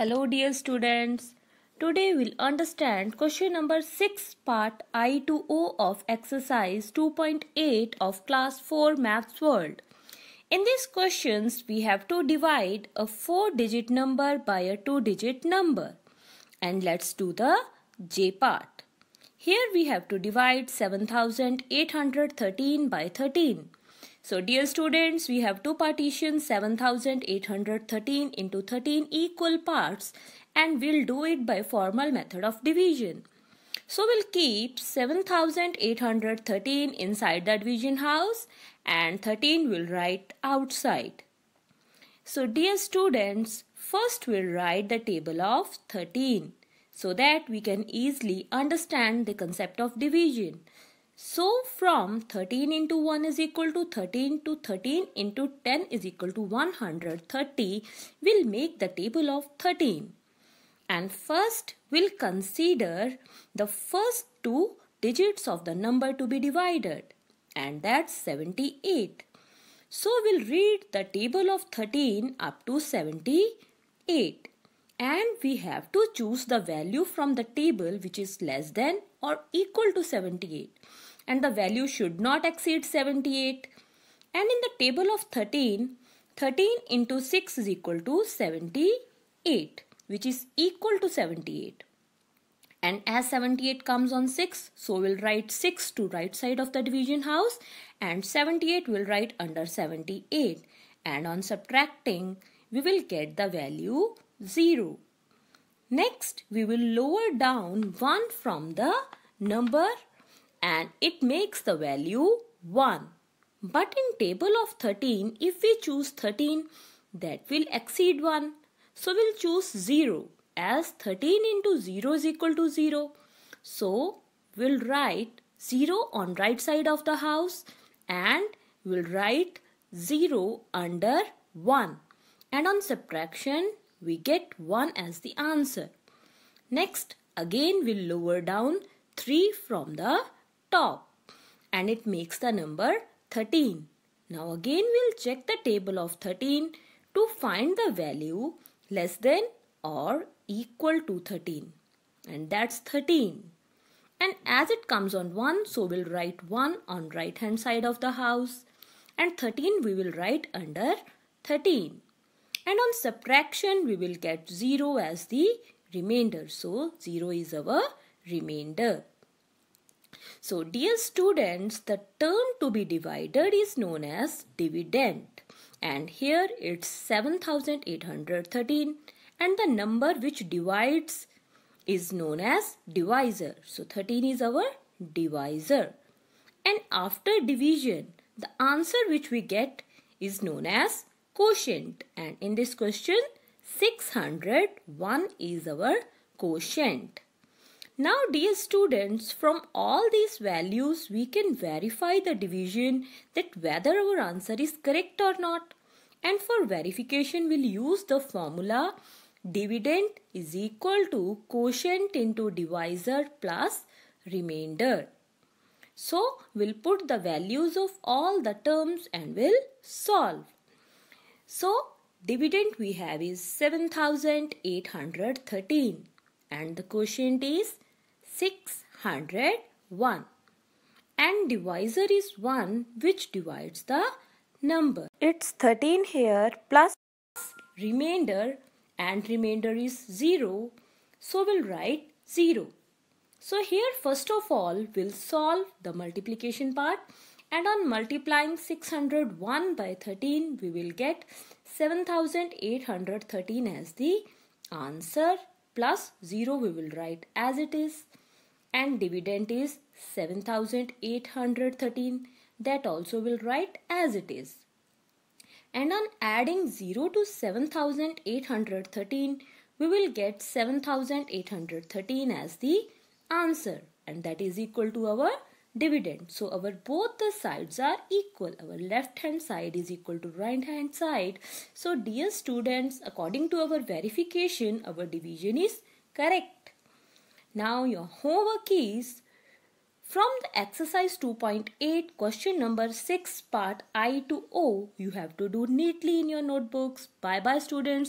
Hello dear students. Today we'll understand question number 6 part I to O of exercise 2.8 of class 4 maths world. In these questions we have to divide a 4 digit number by a 2 digit number. And let's do the J part. Here we have to divide 7813 by 13. So dear students, we have two partitions 7813 into 13 equal parts and we'll do it by formal method of division. So we'll keep 7813 inside the division house and 13 will write outside. So dear students, first we'll write the table of 13 so that we can easily understand the concept of division. So from 13 into 1 is equal to 13 to 13 into 10 is equal to 130 hundred will make the table of 13. And first we'll consider the first two digits of the number to be divided and that's 78. So we'll read the table of 13 up to 78 and we have to choose the value from the table which is less than or equal to 78 and the value should not exceed 78. And in the table of 13, 13 into 6 is equal to 78 which is equal to 78. And as 78 comes on 6, so we'll write 6 to right side of the division house and 78 will write under 78. And on subtracting, we will get the value 0. Next, we will lower down 1 from the number and it makes the value 1. But in table of 13, if we choose 13, that will exceed 1. So we'll choose 0 as 13 into 0 is equal to 0. So we'll write 0 on right side of the house and we'll write 0 under 1. And on subtraction, we get 1 as the answer. Next, again we'll lower down 3 from the top and it makes the number 13. Now again we'll check the table of 13 to find the value less than or equal to 13 and that's 13 and as it comes on 1 so we'll write 1 on right hand side of the house and 13 we will write under 13 and on subtraction we will get 0 as the remainder so 0 is our remainder so dear students, the term to be divided is known as dividend and here it's 7813 and the number which divides is known as divisor. So 13 is our divisor and after division the answer which we get is known as quotient and in this question 601 is our quotient. Now dear students, from all these values we can verify the division that whether our answer is correct or not. And for verification we'll use the formula dividend is equal to quotient into divisor plus remainder. So we'll put the values of all the terms and we'll solve. So dividend we have is 7813 and the quotient is 601. And divisor is 1 which divides the number. It's 13 here plus remainder and remainder is 0. So we'll write 0. So here first of all we'll solve the multiplication part and on multiplying 601 by 13 we will get 7813 as the answer plus 0 we will write as it is and dividend is 7813 that also will write as it is and on adding 0 to 7813 we will get 7813 as the answer and that is equal to our dividend so our both the sides are equal our left hand side is equal to right hand side so dear students according to our verification our division is correct now your homework is from the exercise 2.8 question number 6 part I to O you have to do neatly in your notebooks. Bye bye students.